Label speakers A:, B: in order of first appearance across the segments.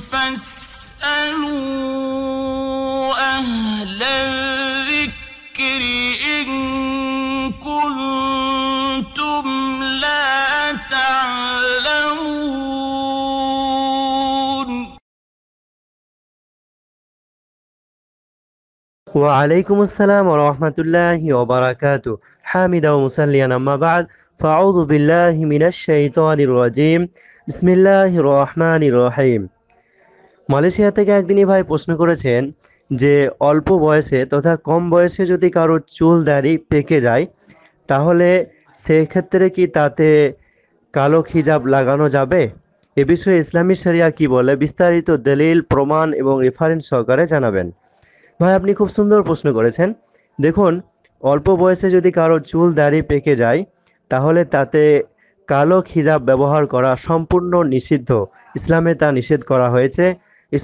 A: فاسألوا أهل الذكر إن كنتم لا تعلمون وعليكم السلام ورحمة الله وبركاته حامدا ومسليا أما بعد فأعوذ بالله من الشيطان الرجيم بسم الله الرحمن الرحيم Malaysia থেকে একদিনই ভাই প্রশ্ন করেছেন যে অল্প বয়সে তথা কম বয়সে যদি কারো চুল দাড়ি পেকে যায় তাহলে সেক্ষেত্রে কি তাতে কালো খিজাব লাগানো যাবে এ বিষয়ে ইসলামী শরিয়া কি বলে বিস্তারিত দলিল প্রমাণ এবং রেফারেন্স সহকারে জানাবেন ভাই আপনি খুব সুন্দর প্রশ্ন করেছেন দেখুন অল্প বয়সে যদি কারো চুল দাড়ি পেকে যায় তাহলে তাতে কালো খিজাব ব্যবহার করা সম্পূর্ণ নিষিদ্ধ ইসলামে তা নিষেধ করা হয়েছে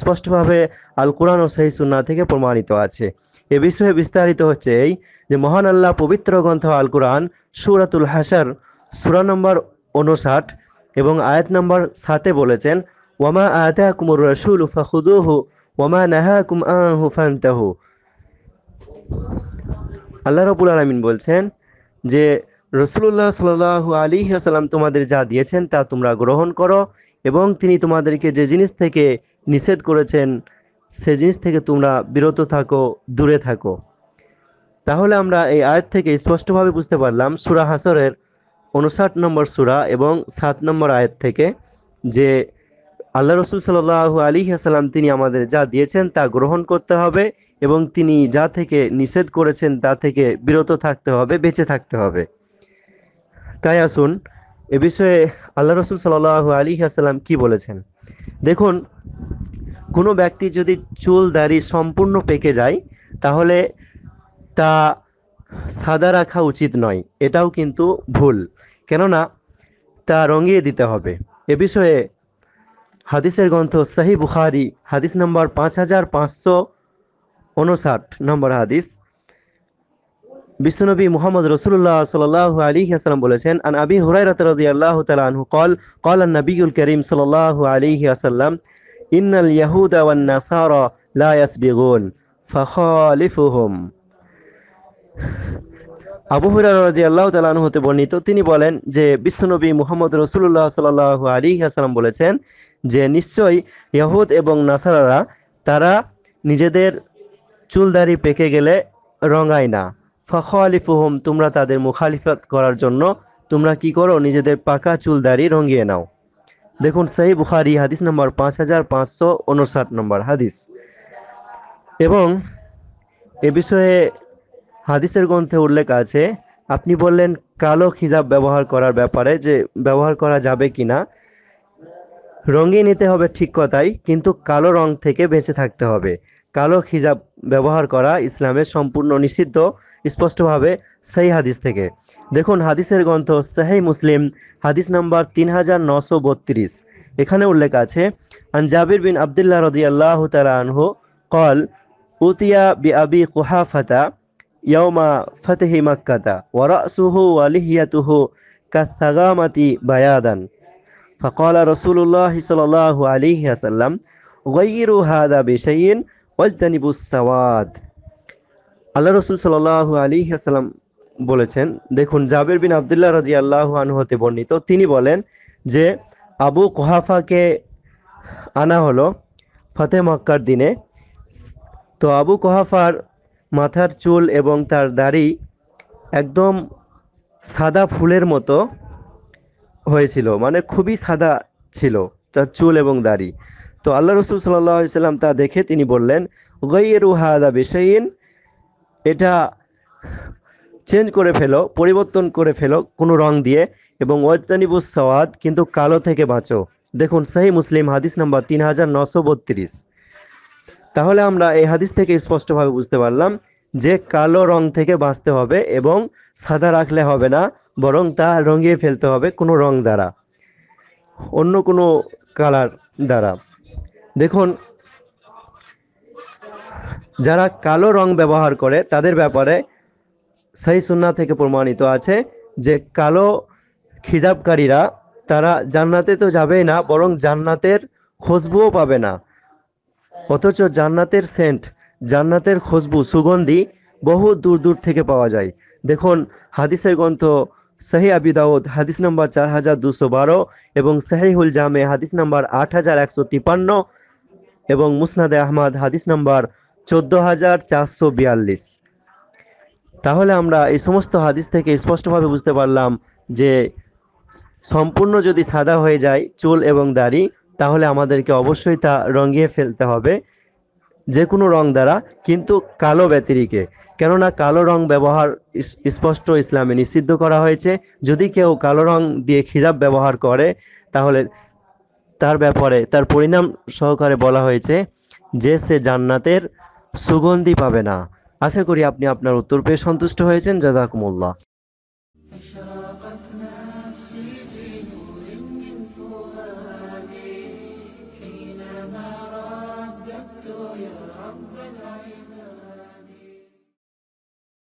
A: স্পষ্টভাবে আল কোরআন ও সেই সুন্না থেকে প্রমাণিত আছে এ বিষয়ে বিস্তারিত হচ্ছে এই যে মহান আল্লাহ পবিত্র গ্রন্থ আল কোরআন সুরাতুল হাসার সুরা নম্বর উনষাট এবং আয়াত নম্বর সাতে বলেছেন ওয়ামা আতা কুমুর রসুল ফাহুদুহু ওয়ামা নাহা কুম আহু ফান্তাহু আল্লাহ রবুল আলমিন বলছেন যে রসুল্লাহ সাল আলী আসালাম তোমাদের যা দিয়েছেন তা তোমরা গ্রহণ করো এবং তিনি তোমাদেরকে যে জিনিস থেকে নিষেধ করেছেন সে জিনিস থেকে তোমরা বিরত থাকো দূরে থাকো তাহলে আমরা এই আয়াত থেকে স্পষ্টভাবে বুঝতে পারলাম সুরা হাসরের উনষাট নম্বর সুরা এবং সাত নম্বর আয়াত থেকে যে আল্লাহ রসুল সাল্লাহ আলী হাসালাম তিনি আমাদের যা দিয়েছেন তা গ্রহণ করতে হবে এবং তিনি যা থেকে নিষেধ করেছেন তা থেকে বিরত থাকতে হবে বেঁচে থাকতে হবে তাই আসুন এ বিষয়ে আল্লাহ রসুল সাল্লাহ আলী হাসালাম কি বলেছেন দেখুন কোনো ব্যক্তি যদি চুল দাড়ি সম্পূর্ণ পেকে যায় তাহলে তা সাদা রাখা উচিত নয় এটাও কিন্তু ভুল কেননা তা রঙিয়ে দিতে হবে এ বিষয়ে হাদিসের গ্রন্থ সাহি বুখারি হাদিস নম্বর পাঁচ হাজার পাঁচশো উনষাট নম্বর হাদিস বিশ্বনবী মোহাম্মদ রসুল্লাহ সাল্লাহ আলী হাসালাম বলেছেন আন আবি হুরাই রাত রাজি আল্লাহ তালা কল কল আন নবীল করিম সাল্লাহ আলী আসাল্লাম ইন্নাল ইয়াহুদা ওয়ান নাসারা লা ইয়াসবিগুন ফাখালিফুহুম আবু হুরায়রা রাদিয়াল্লাহু তাআলা আনহু হতে বর্ণিত তিনি বলেন যে বিশ্বনবী মুহাম্মদ রাসূলুল্লাহ সাল্লাল্লাহু আলাইহি ওয়াসাল্লাম বলেছেন যে নিশ্চয়ই ইয়াহুদ এবং নাসারারা তারা নিজেদের চুলদারি পেকে গেলে রঙায় না ফখলিফুহম তোমরা তাদের মুখালিফত করার জন্য তোমরা কি করো নিজেদের পাকা চুলদারি রঙিয়ে নাও দেখুন সেই বুখারি হাদিস নম্বর পাঁচ হাজার পাঁচশো উনষাট নম্বর হাদিস এবং এ বিষয়ে হাদিসের গ্রন্থে উল্লেখ আছে আপনি বললেন কালো খিজাব ব্যবহার করার ব্যাপারে যে ব্যবহার করা যাবে কি না রঙে নিতে হবে ঠিক কথাই কিন্তু কালো রং থেকে বেঁচে থাকতে হবে কালো হিজাব ব্যবহার করা ইসলামের সম্পূর্ণ নিষিদ্ধ স্পষ্টভাবে সেই হাদিস থেকে দেখুন হাদিসের গ্রন্থ সাহেই মুসলিম হাদিস নাম্বার তিন হাজার নশো বত্রিশ এখানে উল্লেখ আছে আনজাবির বিন আবদুল্লাহ রদি আল্লাহ আনহু কল উতিয়া বি আবি কুহাফাতা ইয়মা ফতেহি মাক্কাতা ওয়ারাসুহু আলিহিয়াতুহু কাসাগামাতি বায়াদান ফকলা রসুল্লাহ সাল আলিহাসাল্লাম গৈরু হাদা বিশাইন ওয়াজদানিবুস সাওয়াদ আল্লাহ রসুল সাল্লাহ আলী আসালাম বলেছেন দেখুন জাবির বিন আবদুল্লাহ রাজি আল্লাহ আনুহতে বর্ণিত তিনি বলেন যে আবু কোহাফাকে আনা হলো ফতে মক্কার দিনে তো আবু কোহাফার মাথার চুল এবং তার দাড়ি একদম সাদা ফুলের মতো হয়েছিল মানে খুবই সাদা ছিল তার চুল এবং দাড়ি তো আল্লাহ রসুল সাল্লাম তা দেখে তিনি বললেন হাদা বেসাইন এটা চেঞ্জ করে ফেলো পরিবর্তন করে ফেলো কোনো রং দিয়ে এবং ওয়াজতানিবুস সওয়াদ কিন্তু কালো থেকে বাঁচো দেখুন সাহি মুসলিম হাদিস নাম্বার তিন হাজার নশো বত্রিশ তাহলে আমরা এই হাদিস থেকে স্পষ্টভাবে বুঝতে পারলাম যে কালো রং থেকে বাঁচতে হবে এবং সাদা রাখলে হবে না বরং তা রঙিয়ে ফেলতে হবে কোনো রং দ্বারা অন্য কোনো কালার দ্বারা দেখুন যারা কালো রং ব্যবহার করে তাদের ব্যাপারে সেই সুন্না থেকে প্রমাণিত আছে যে কালো খিজাবকারীরা তারা জান্নাতে তো যাবেই না বরং জান্নাতের খুশবুও পাবে না অথচ জান্নাতের সেন্ট জান্নাতের খুশবু সুগন্ধি বহু দূর দূর থেকে পাওয়া যায় দেখুন হাদিসের গ্রন্থ সাহি আবি দাউদ হাদিস নম্বর চার হাজার দুশো বারো এবং হুল জামে হাদিস নম্বর আট হাজার একশো তিপান্ন এবং মুসনাদে আহমদ হাদিস নাম্বার চোদ্দ হাজার চারশো বিয়াল্লিশ তাহলে আমরা এই সমস্ত হাদিস থেকে স্পষ্টভাবে বুঝতে পারলাম যে সম্পূর্ণ যদি সাদা হয়ে যায় চুল এবং দাড়ি তাহলে আমাদেরকে অবশ্যই তা রঙিয়ে ফেলতে হবে যে কোনো রং দ্বারা কিন্তু কালো ব্যতিরিকে কেননা কালো রং ব্যবহার স্পষ্ট ইসলামে নিষিদ্ধ করা হয়েছে যদি কেউ কালো রং দিয়ে খিজাব ব্যবহার করে তাহলে তার ব্যাপারে তার পরিণাম সহকারে বলা হয়েছে যে সে জান্নাতের সুগন্ধি পাবে না আশা করি আপনি আপনার উত্তর পেয়ে সন্তুষ্ট হয়েছেন জাদাকুমুল্লাহ